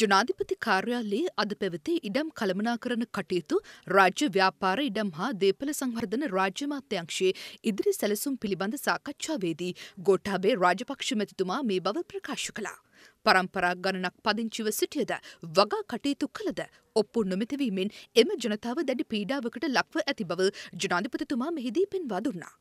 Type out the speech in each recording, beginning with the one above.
ජනාධිපති කාර්යාලයේ අද පැවති ඉඩම් කළමනාකරන කටයුතු රාජ්‍ය ව්‍යාපාර ඉඩම් හා දේපල සංවර්ධන රාජ්‍ය මාත්‍යංශයේ ඉදිරි සැලසුම් පිළිබඳ සාකච්ඡාවේදී ගෝඨාභය රාජපක්ෂ මැතිතුමා මේ බව ප්‍රකාශ කළා. පරම්පරා ගණනක් පදිංචිව සිටියද වගා කටයුතු කළද ඔප්පු නොමැතිවීමෙන් එම ජනතාව දැඩි පීඩාවකට ලක්ව ඇති බව ජනාධිපතිතුමා මෙහිදී පෙන්වා දුන්නා.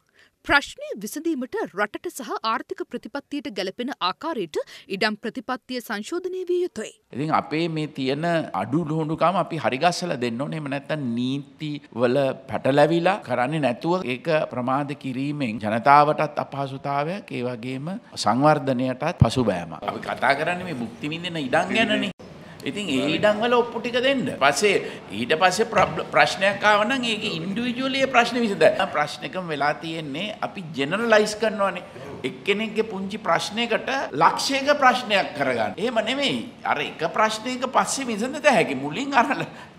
ප්‍රශ්නය විසඳීමට රටට සහ ආර්ථික ප්‍රතිපත්තියට ගැලපෙන ආකාරයට ඉඩම් ප්‍රතිපත්තිය සංශෝධනය විය යුතුයි. ඉතින් අපේ මේ තියෙන අඩු ලොහුණුකම අපි හරිගස්සලා දෙන්න ඕනේ. එහෙම නැත්නම් නීති වල පැටලැවිලා කරන්නේ නැතුව ඒක ප්‍රමාද කිරීමෙන් ජනතාවටත් අපහසුතාවයක් ඒ වගේම සංවර්ධනයටත් පසුබෑමක්. අපි කතා කරන්නේ මේ භුක්ති විඳින ඉඩම් ගැනනේ. ඉතින් ඒඩංවල ඔප්පු ටික දෙන්න. පස්සේ ඊට පස්සේ ප්‍රශ්නයක් ආව නම් ඒක ඉන්ඩිවිජුවලි ප්‍රශ්න විසඳ. ප්‍රශ්නකම වෙලා තියෙන්නේ අපි ජෙනරලයිස් කරනවානේ. එක්කෙනෙක්ගේ පුංචි ප්‍රශ්නයකට ලක්ෂයක ප්‍රශ්නයක් කරගන්න. එහෙම නෙමෙයි. අර එක ප්‍රශ්නයක පස්සේ විසඳ හැකි. මුලින් අර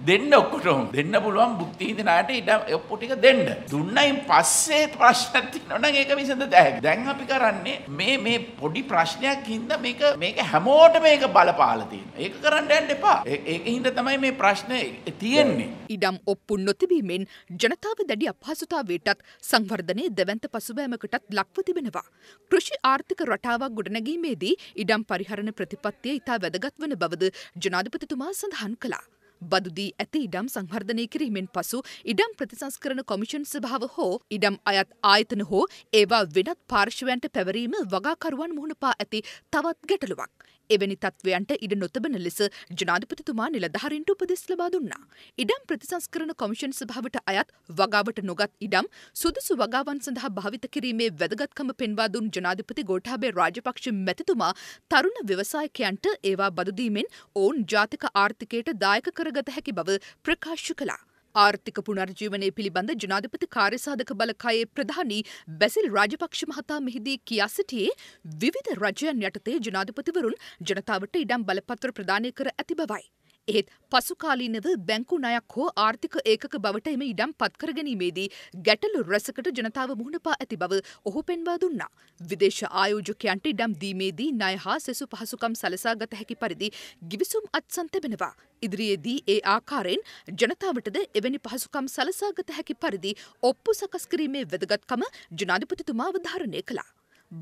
දෙන්න ඔක්කොටම දෙන්න පුළුවන් බුද්ධි හිතන අයට ඊට ඔප්පු ටික දෙන්න. දුන්නයින් පස්සේ ප්‍රශ්න තියෙනවා නම් ඒක විසඳ හැකි. දැන් අපි කරන්නේ මේ මේ පොඩි ප්‍රශ්නයක් හින්දා මේක මේක හැමෝට මේක බලපාලා තියෙනවා. ඒක කරන්න යන්න එපා. ඒක හින්දා තමයි මේ ප්‍රශ්නේ තියෙන්නේ. ඉඩම් ඔප්පු නොතිබීමෙන් ජනතාව දැඩි අපහසුතාවයටත් සංවර්ධනයේ දැවැන්ත පසුබෑමකටත් ලක්ව තිබෙනවා. කෘෂි ආර්ථික රටාවක් ගොඩනැගීමේදී ඉඩම් පරිහරණ ප්‍රතිපත්තිය ඉතා වැදගත් වන බවද ජනාධිපතිතුමා සඳහන් කළා. බදුදී ඇති ඉඩම් සංවර්ධනය කිරීමෙන් පසු ඉඩම් ප්‍රතිසංස්කරණ කොමිෂන් සභාව හෝ ඉඩම් අයත් ආයතන හෝ ඒවා වෙනත් පාර්ශවයන්ට පැවරීම වගාකරුවන් මුහුණපා ඇති තවත් ගැටලුවක්. එවැනි තත්ත්වයන්ට ඉඩ නොතබන ලෙස ජනාධිපතිතුමා නිලධාරින්ට උපදෙස් ලබා දුන්නා. ඉඩම් ප්‍රතිසංස්කරණ කොමිෂන් සභාවට අයත් වගාවට නොගත් ඉඩම් සුදුසු වගාවන් සඳහා භාවිත කිරීමේ වැදගත්කම පෙන්වා දුන් ජනාධිපති ගෝඨාභය රාජපක්ෂ මැතිතුමා තරුණ ව්‍යවසායකයන්ට ඒවා බදුදීමෙන් ඔවුන් ජාතික ආර්ථිකයට දායක කර කරගත හැකි බව ප්‍රකාශ කළා. ආර්ථික පුනර්ජීවනය පිළිබඳ ජනාධිපති කාර්යසාධක බලකායේ ප්‍රධානී බැසිල් රාජපක්ෂ මහතා මෙහිදී කියා සිටියේ විවිධ රජයන් යටතේ ජනාධිපතිවරුන් ජනතාවට ඉඩම් බලපත්‍ර ප්‍රදානය කර ඇති බවයි. එහෙත් පසුකාලීනව බැංකු ණයක් හෝ ආර්ථික ඒකක බවට එම ඉඩම් පත්කර ගැනීමේදී ගැටලු රැසකට ජනතාව මුහුණපා ඇති බව ඔහු පෙන්වා දුන්නා. විදේශ ආයෝජකයන්ට ඉඩම් දීමේදී ණය හා සෙසු පහසුකම් සලසා ගත හැකි පරිදි ගිවිසුම් අත්සන් තිබෙනවා. ඉදිරියේදී ඒ ආකාරයෙන් ජනතාවටද එවැනි පහසුකම් සලසා ගත හැකි පරිදි ඔප්පු සකස් කිරීමේ වැදගත්කම ජනාධිපතිතුමා අවධාරණය කළා.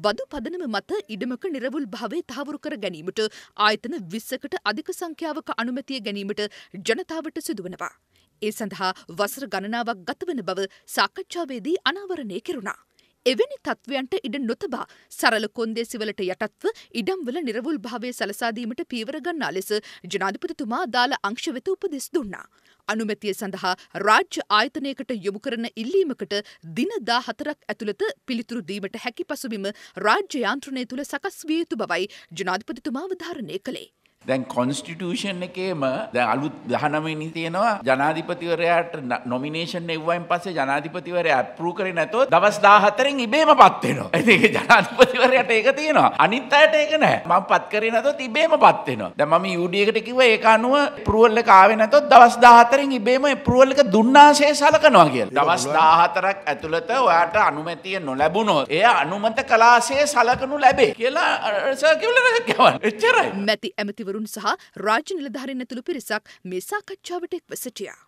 බදු පදනම මත ඉඩමක නිරවුල් භාවය තහවුරු කර ගැනීමට ආයතන 20කට අධික සංඛ්‍යාවක අනුමැතිය ගැනීමට ජනතාවට සිදුවනවා. ඒ සඳහා වසර ගණනාවක් ගතවන බව සාකච්ඡාවේදී අනාවරණය කෙරුණා. එවැනි තත්ත්වයන්ට ඉඩ නොතබා සරල කොන්දේසිවලට යටත්ව ඉඩම්වල නිරවුල් භාවය සලසාදීමට පීවර ගන්නා ලෙස ජනාධිපතිතුමා දාල අංශ වෙත උපදෙස් දුන්නා. අනුමැතිය සඳහා රාජ්‍ය ආයතනයකට යොමු කරන ඉල්ලීමකට දින 14ක් ඇතුළත පිළිතුරු දීමට හැකි පසුබිම රාජ්‍ය යාන්ත්‍රණය තුළ සකස් විය යුතු බවයි ජනාධිපතිතුමා අවධාරණය කළේ. දැන් කොන්ස්ටිටියුෂන් එකේම දැන් අලුත් 19 වෙනි තියෙනවා ජනාධිපතිවරයාට නොමිනේෂන් එව්වයින් පස්සේ ජනාධිපතිවරයා අප්‍රූව් කරේ නැතොත් දවස් 14න් ඉබේමපත් වෙනවා. ඉතින් ඒක ජනාධිපතිවරයාට ඒක තියෙනවා. අනිත් අයට ඒක නැහැ. මම පත් කරේ නැතොත් ඉබේමපත් වෙනවා. දැන් මම UD එකට කිව්වා ඒක අනුව අප්‍රූවල් එක ආවේ නැතොත් දවස් 14න් ඉබේම අප්‍රූවල් එක දුන්නාසේ සලකනවා කියලා. දවස් 14ක් ඇතුළත ඔයාට අනුමැතිය නොලැබුණොත් එය අනුමත කලාසේ සලකනු ලැබේ කියලා සර් කිව්ල රසක් යවන්න. එච්චරයි. මැති ඇමතිව මන්ත්‍රීවරුන් සහ රාජ්‍ය නිලධාරීන් ඇතුළු පිරිසක් මේ සාකච්ඡාවට එක්ව සිටියා.